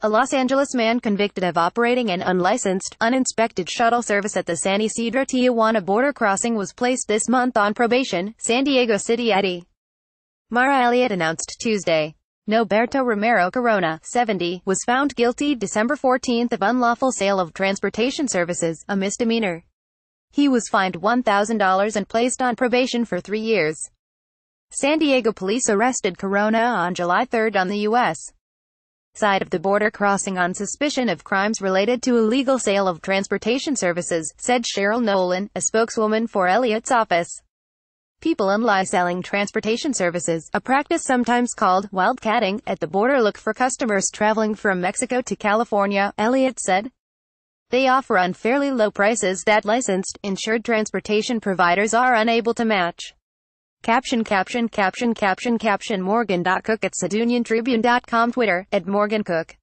A Los Angeles man convicted of operating an unlicensed, uninspected shuttle service at the San Ysidro-Tijuana border crossing was placed this month on probation, San Diego City Eddie. Mara Elliott announced Tuesday. Noberto Romero Corona, 70, was found guilty December 14 of unlawful sale of transportation services, a misdemeanor. He was fined $1,000 and placed on probation for three years. San Diego police arrested Corona on July 3 on the U.S side of the border crossing on suspicion of crimes related to illegal sale of transportation services, said Cheryl Nolan, a spokeswoman for Elliott's office. People in lie selling transportation services, a practice sometimes called wildcatting, at the border look for customers traveling from Mexico to California, Elliott said. They offer unfairly low prices that licensed, insured transportation providers are unable to match. Caption caption caption caption caption Morgan.cook at SadoonianTribune.com Twitter, at Morgan Cook